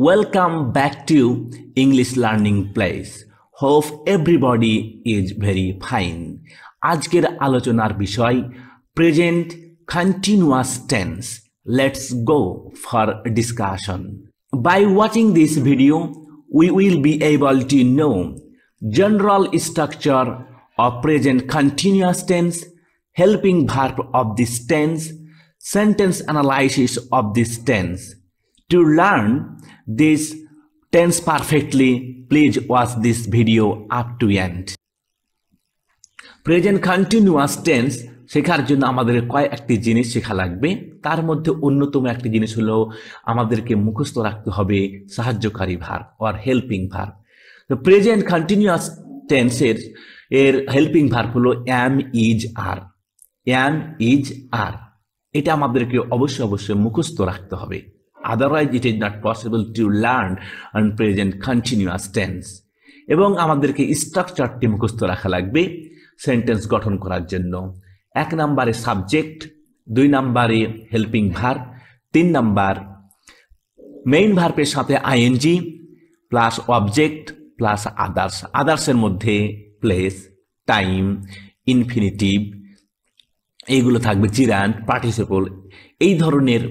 Welcome back to English Learning Place. Hope everybody is very fine. আজকের আলোচনার বিষয় Present continuous tense. Let's go for discussion. By watching this video, we will be able to know general structure of present continuous tense, helping verb of this tense, sentence analysis of this tense, To learn this tense perfectly, please watch this video up to end. Present continuous tense শেখার জন্য আমাদের কয়েকটি জিনিস শেখা লাগবে তার মধ্যে অন্যতম একটি জিনিস হলো আমাদেরকে মুখস্থ রাখতে হবে সাহায্যকারী ভার অর হেল্পিং ভার তো প্রেজেন্ট কন্টিনিউয়াস টেন্সের এর হেল্পিং ভার হলো am is R am is আর এটা আমাদেরকে অবশ্যই অবশ্যই মুখস্থ রাখতে হবে otherwise it is not possible to learn on present continuous tense এবং আমাদেরকে স্ট্রাকচারটি মুখস্থ রাখা লাগবে সেন্টেন্স গঠন করার জন্য এক নম্বরে সাবজেক্ট দুই নম্বরে হেল্পিং ভার তিন নাম্বার মেইন ভার্পের সাথে ING plus object plus others আদার্সের মধ্যে প্লেস টাইম ইনফিনিটিভ এইগুলো থাকবে জিরান পার্টিসিপল এই ধরনের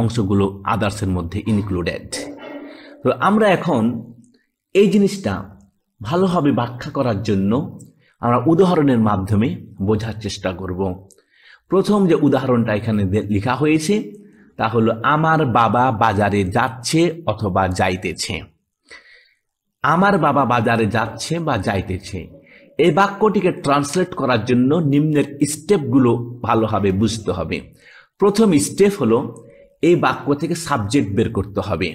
অংশগুলো আদার্সের মধ্যে ইনক্লুডেড তো আমরা এখন এই জিনিসটা ভালোভাবে ব্যাখ্যা করার জন্য আমরা উদাহরণের মাধ্যমে বোঝার চেষ্টা করব প্রথম যে উদাহরণটা এখানে লেখা হয়েছে তা হলো আমার বাবা বাজারে যাচ্ছে অথবা যাইতেছে আমার বাবা বাজারে যাচ্ছে বা যাইতেছে এই বাক্যটিকে ট্রান্সলেট করার জন্য নিম্নের স্টেপগুলো ভালোভাবে বুঝতে হবে প্রথম স্টেপ হলো এই বাক্য থেকে সাবজেক্ট বের করতে হবে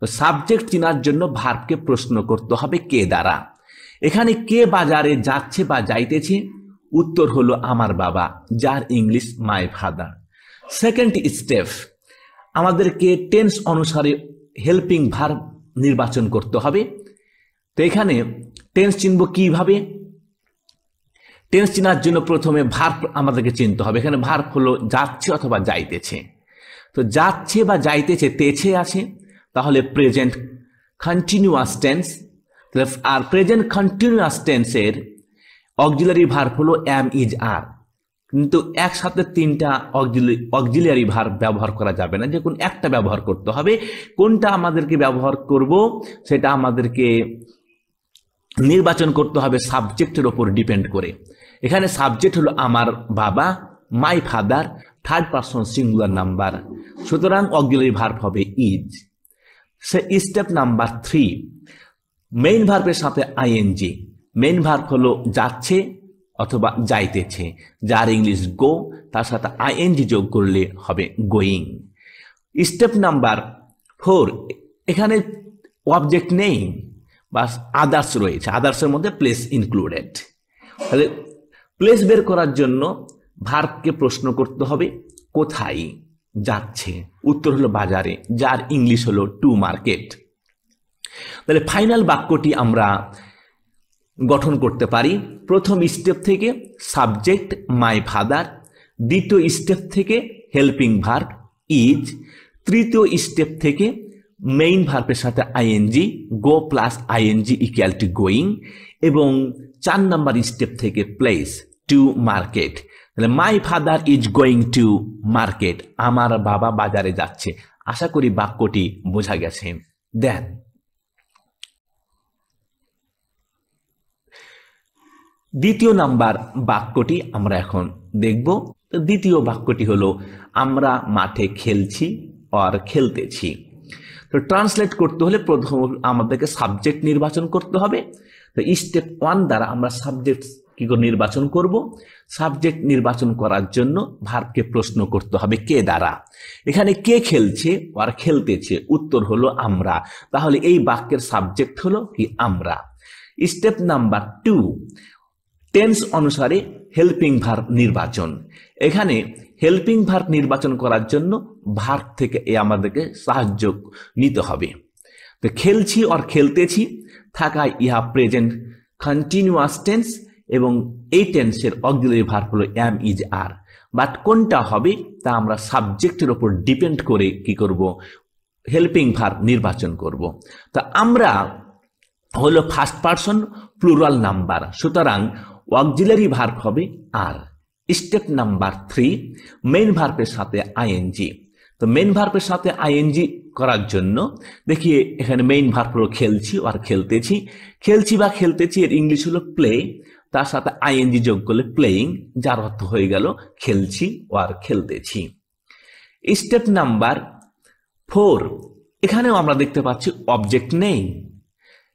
তো সাবজেক্ট চেনার জন্য ভার্বকে প্রশ্ন করতে হবে কে দ্বারা এখানে কে বাজারে যাচ্ছে বা যাইতেছে উত্তর হলো আমার বাবা যার English my father second step আমাদেরকে টেন্স অনুসারে হেল্পিং ভার্ব নির্বাচন করতে হবে তো এখানে টেন্স চিনব কিভাবে টেন্স চেনার জন্য প্রথমে ভার আমাদেরকে চিনতে হবে এখানে ভার হলো যাচ্ছে অথবা যাইতেছে তো যাচ্ছে বা যাইতেছে তেছে আছে তাহলে প্রেজেন্ট কন্টিনিউয়াস টেন্স আর প্রেজেন্ট কন্টিনিউয়াস টেন্সের অক্সিলারি ভার হলো অ্যাম ইজ আর কিন্তু একসাথে তিনটা অক্সিলিয়ারি ভার ব্যবহার করা যাবে না যে কোন একটা ব্যবহার করতে হবে কোনটা আমাদেরকে ব্যবহার করব সেটা আমাদেরকে নির্বাচন করতে হবে সাবজেক্টের ওপর ডিপেন্ড করে এখানে সাবজেক্ট হলো আমার বাবা my father third person singular number সুতরাং অগ্রিলারি ভার্ভ হবে ইজ সে স্টেপ নাম্বার থ্রি মেইন ভার্ভের সাথে আইএনজি মেইন ভার্ভ হলো যাচ্ছে অথবা যাইতেছে যার ইংলিশ গো তার সাথে আইএনজি যোগ করলে হবে গোয়িং স্টেপ নাম্বার ফোর এখানে অবজেক্ট নেই বা আদার্স রয়েছে আদার্সের মধ্যে প্লেস ইনক্লুডেড তাহলে প্লেস বের করার জন্য ভার্বকে প্রশ্ন করতে হবে কোথায় যাচ্ছে উত্তর হলো বাজারে যার ইংলিশ হলো টু মার্কেট তাহলে ফাইনাল বাক্যটি আমরা গঠন করতে পারি প্রথম স্টেপ থেকে সাবজেক্ট মাই ফাদার দ্বিতীয় স্টেপ থেকে হেল্পিং ভার্ব ইজ তৃতীয় স্টেপ থেকে মেইন ভার্পের সাথে ING go plus ING equal to going এবং চার নাম্বার স্টেপ থেকে প্লেস টু মার্কেট তাহলে my father is going to market আমার বাবা বাজারে যাচ্ছে আশা করি বাক্যটি বোঝা গেছে দেন দ্বিতীয় নাম্বার বাক্যটি আমরা এখন দেখব দ্বিতীয় বাক্যটি হলো আমরা মাঠে খেলছি আর খেলতেছি তো ট্রান্সলেট করতে হলে প্রথম আমাদেরকে সাবজেক্ট নির্বাচন করতে হবে তো স্টেপ ওয়ান দ্বারা আমরা সাবজেক্ট কি করে নির্বাচন করব সাবজেক্ট নির্বাচন করার জন্য ভার্বকে প্রশ্ন করতে হবে কে দ্বারা এখানে কে খেলছে আর খেলতেছে উত্তর হলো আমরা তাহলে এই বাক্যের সাবজেক্ট হলো কি আমরা স্টেপ নাম্বার টু টেন্স অনুসারে হেল্পিং ভার্ব নির্বাচন এখানে হেল্পিং ভার্ব নির্বাচন করার জন্য ভার্ব থেকে এ আমাদেরকে সাহায্য নিতে হবে তো খেলছি আর খেলতেছি থাকায় ইহা প্রেজেন্ট কন্টিনিউয়াস টেন্স এবং এই টেন্সের অগ্রিলারি ভার্ব হলো অ্যাম ইজ আর বাট কোনটা হবে তা আমরা সাবজেক্টের ওপর ডিপেন্ড করে কি করব হেল্পিং ভার্ব নির্বাচন করব তো আমরা হলো ফার্স্ট পারসন প্লুরাল নাম্বার সুতরাং অক্সিলারি ভার্ব হবে আর স্টেপ নাম্বার থ্রি মেন ভার্পের সাথে আইএনজি তো মেন ভার্বের সাথে আইএনজি করার জন্য দেখি এখানে মেইন ভার্প হলো খেলছি আর খেলতেছি খেলছি বা খেলতেছি এর ইংলিশ হলো প্লে তার সাথে আইএনজি যোগ করলে প্লেয়িং যার অর্থ হয়ে গেল খেলছি ও আর খেলতেছি স্টেপ নাম্বার ফোর এখানেও আমরা দেখতে পাচ্ছি অবজেক্ট নেই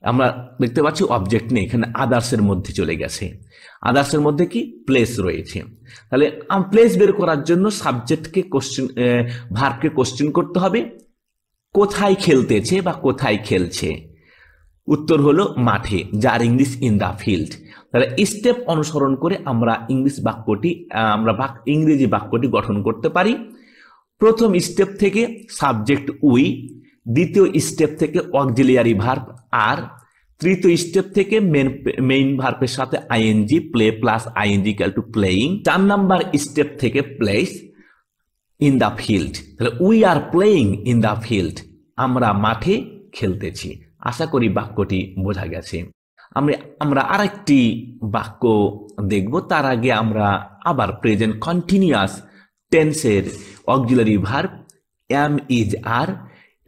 আমরা দেখতে পাচ্ছি অবজেক্ট নেই এখানে আদার্সের মধ্যে চলে গেছে আদার্সের মধ্যে কি প্লেস রয়েছে তাহলে প্লেস বের করার জন্য সাবজেক্টকে কোশ্চেন ভার্বকে কোশ্চেন করতে হবে কোথায় খেলতেছে বা কোথায় খেলছে উত্তর হলো মাঠে যার ইংলিশ ইন দ্য ফিল্ড তাহলে স্টেপ অনুসরণ করে আমরা ইংলিশ বাক্যটি আমরা বাক ইংরেজি বাক্যটি গঠন করতে পারি প্রথম স্টেপ থেকে সাবজেক্ট উই দ্বিতীয় স্টেপ থেকে অক্সিলিয়ারি ভার্ব আর তৃতীয় স্টেপ থেকে মেন মেইন ভার্বের সাথে ING play plus ING equal to playing চার নাম্বার স্টেপ থেকে প্লেস ইন দ্য ফিল্ড তাহলে we are playing in the field আমরা মাঠে খেলতেছি আশা করি বাক্যটি বোঝা গেছে আমি আমরা আরেকটি বাক্য দেখব তার আগে আমরা আবার প্রেজেন্ট কন্টিনিউয়াস টেন্সের auxiliary verb am is are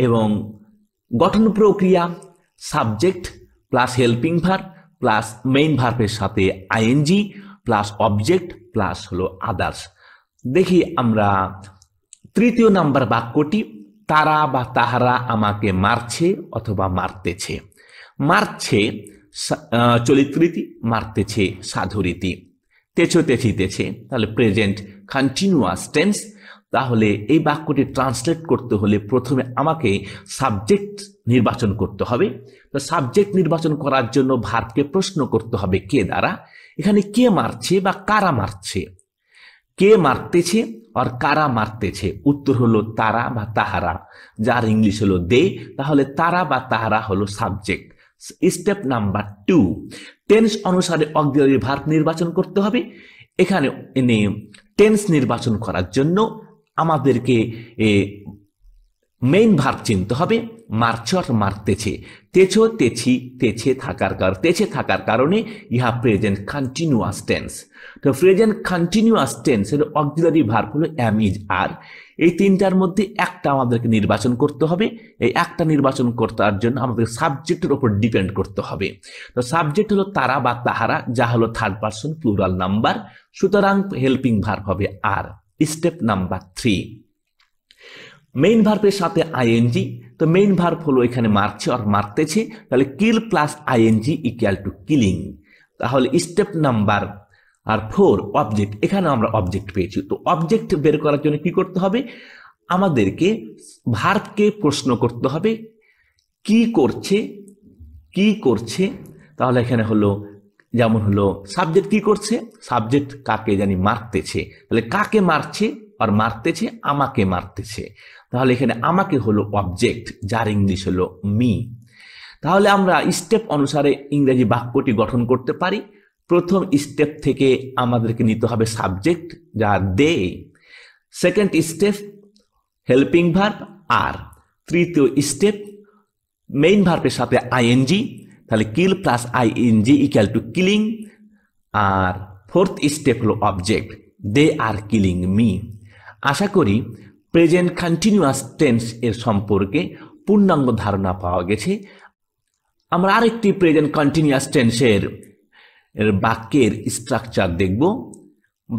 এবং গঠন প্রক্রিয়া subject plus helping verb plus main ভার্ভের সাথে আইএনজি প্লাস অবজেক্ট প্লাস হলো আদার্স দেখি আমরা তৃতীয় নাম্বার বাক্যটি তারা বা তাহারা আমাকে মারছে অথবা মারতেছে মারছে চরিত্রীতি মারতেছে সাধুরীতি তেছো তেছিতেছে তাহলে প্রেজেন্ট কন্টিনিউয়াস টেন্স তাহলে এই বাক্যটি ট্রান্সলেট করতে হলে প্রথমে আমাকে সাবজেক্ট নির্বাচন করতে হবে তো সাবজেক্ট নির্বাচন করার জন্য ভারতকে প্রশ্ন করতে হবে কে দ্বারা এখানে কে মারছে বা কারা মারছে কে মারতেছে আর কারা মারতেছে উত্তর হলো তারা বা তাহারা যার ইংলিশ হলো দে তাহলে তারা বা তাহারা হলো subject step number two tense অনুসারে অগ্রিয় ভার্ব নির্বাচন করতে হবে এখানে এনে টেন্স নির্বাচন করার জন্য আমাদেরকে মেইন ভার্ব চিনতে হবে মার্চর মারতেছে তেছো তেছি তেছে থাকার কার তেছে থাকার কারণে ইহা প্রেজেন্ট কন্টিনিউয়াস টেন্স তো প্রেজেন্ট কন্টিনিউয়াস টেন্স এর অক্সিলারি ভার্ব হলো এম ইজ আর এই তিনটার মধ্যে একটা আমাদেরকে নির্বাচন করতে হবে এই একটা নির্বাচন করতার জন্য আমাদের সাবজেক্টের ওপর ডিপেন্ড করতে হবে তো সাবজেক্ট হলো তারা বা তাহারা যা হলো থার্ড পার্সন প্লুরাল নাম্বার সুতরাং হেল্পিং ভার্ব হবে আর স্টেপ নাম্বার থ্রি মেইন ভার্পের সাথে আইএনজি তো মেইন ভার্প হলো এখানে মারছে আর মারতেছে তাহলে kill plus ING equal to killing তাহলে স্টেপ নাম্বার আর ফোর অবজেক্ট এখানে আমরা অবজেক্ট পেয়েছি তো অবজেক্ট বের করার জন্য কি করতে হবে আমাদেরকে ভার্পকে প্রশ্ন করতে হবে কি করছে কি করছে তাহলে এখানে হলো যেমন হলো সাবজেক্ট কি করছে সাবজেক্ট কাকে জানি মারতেছে তাহলে কাকে মারছে আর মারতেছে আমাকে মারতেছে তাহলে এখানে আমাকে হলো অবজেক্ট যার ইংলিশ হলো মি তাহলে আমরা স্টেপ অনুসারে ইংরেজি বাক্যটি গঠন করতে পারি প্রথম স্টেপ থেকে আমাদেরকে নিতে হবে সাবজেক্ট যা they second step helping verb আর তৃতীয় স্টেপ মেইন ভার্বের সাথে আইএনজি তাহলে kill plus ING equal to killing আর ফোর্থ স্টেপ হলো object they are killing me আশা করি প্রেজেন্ট কন্টিনিউয়াস টেন্স এর সম্পর্কে পূর্ণাঙ্গ ধারণা পাওয়া গেছে আমরা আরেকটি প্রেজেন্ট কন্টিনিউয়াস টেন্সের এর বাক্যের স্ট্রাকচার দেখব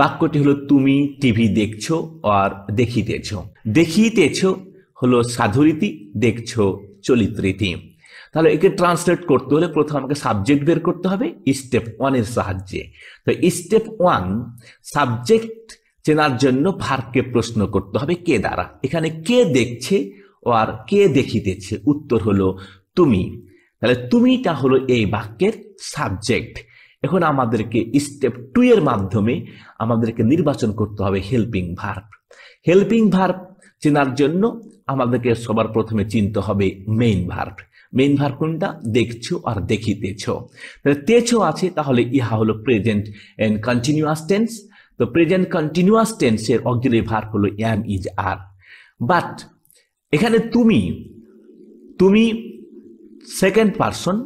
বাক্যটি হলো তুমি টিভি দেখছো আর দেখিতেছ দেখিতেছ হলো সাধুরীতি দেখছো চলিতরীতি তাহলে একে ট্রান্সলেট করতে হলে প্রথমে আমাকে সাবজেক্ট বের করতে হবে স্টেপ ওয়ানের সাহায্যে তো স্টেপ ওয়ান সাবজেক্ট চেনার জন্য ভারকে প্রশ্ন করতে হবে কে দ্বারা এখানে কে দেখছে ও আর কে দেখিতেছে উত্তর হলো তুমি তাহলে তুমিটা হলো এই বাক্যের সাবজেক্ট এখন আমাদেরকে স্টেপ টু এর মাধ্যমে আমাদেরকে নির্বাচন করতে হবে হেল্পিং ভার্ব হেল্পিং ভার্ব চেনার জন্য আমাদেরকে সবার প্রথমে চিনতে হবে মেইন ভার্ব মেইন ভার্ব কোনটা দেখছো আর দেখিতেছ তাহলে তেছো আছে তাহলে ইহা হলো প্রেজেন্ট এন্ড কন্টিনিউয়াস টেন্স তো প্রেজেন্ট কন্টিনিউয়াস টেন্সের অগ্রে ভার হলো অ্যাম ইজ আর বাট এখানে তুমি তুমি সেকেন্ড পার্সন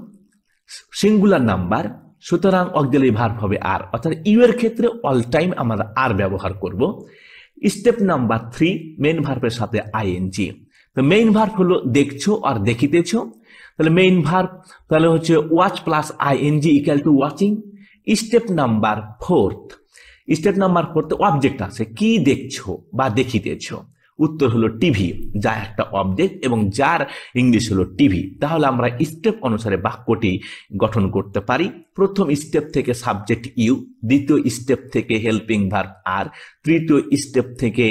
সিঙ্গুলার নাম্বার সুতরাং অগ্রে ভার হবে আর অর্থাৎ ইউ এর ক্ষেত্রে অল টাইম আমরা আর ব্যবহার করব স্টেপ নাম্বার থ্রি মেন ভার্ভের সাথে আইএনজি তো মেইন ভার্ভ হলো দেখছো আর দেখিতেছ তাহলে মেইন ভার্ভ তাহলে হচ্ছে watch plus ING equal to watching step number fourth step number ফোরতে অবজেক্ট আছে কি দেখছো বা দেখিতেছ উত্তর হলো টিভি যা একটা অবজেক্ট এবং যার ইংলিশ হলো টিভি তাহলে আমরা স্টেপ অনুসারে বাক্যটি গঠন করতে পারি প্রথম স্টেপ থেকে সাবজেক্ট ইউ দ্বিতীয় স্টেপ থেকে হেল্পিং ভার্ব আর তৃতীয় স্টেপ থেকে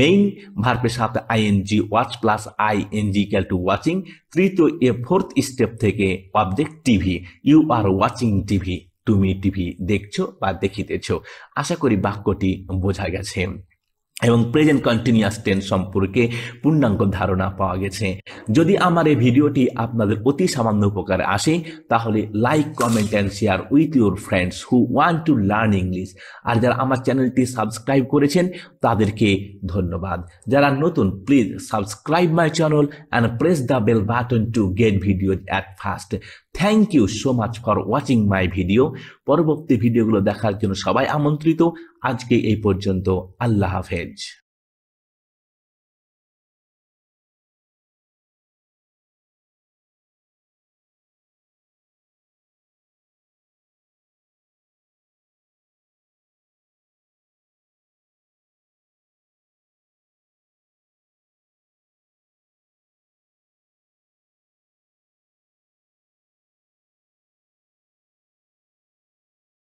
মেইন ভার্বের সাথে ING watch plus ING equal to watching তৃতীয় এ ফোর্থ স্টেপ থেকে object TV you are watching TV তুমি টিভি দেখছো বা দেখিতেছ আশা করি বাক্যটি বোঝা গেছে এবং প্রেজেন্ট কন্টিনিউয়াস টেন সম্পর্কে পূর্ণাঙ্গ ধারণা পাওয়া গেছে যদি আমার এই ভিডিওটি আপনাদের অতি সামান্য উপকারে আসে তাহলে like comment and share with your friends who want to learn English আর যারা আমার চ্যানেলটি সাবস্ক্রাইব করেছেন তাদেরকে ধন্যবাদ যারা নতুন please subscribe my channel and press the bell button to get video at first thank you so much for watching my video পরবর্তী ভিডিওগুলো দেখার জন্য সবাই আমন্ত্রিত আজকে এই পর্যন্ত আল্লাহ হাফেজ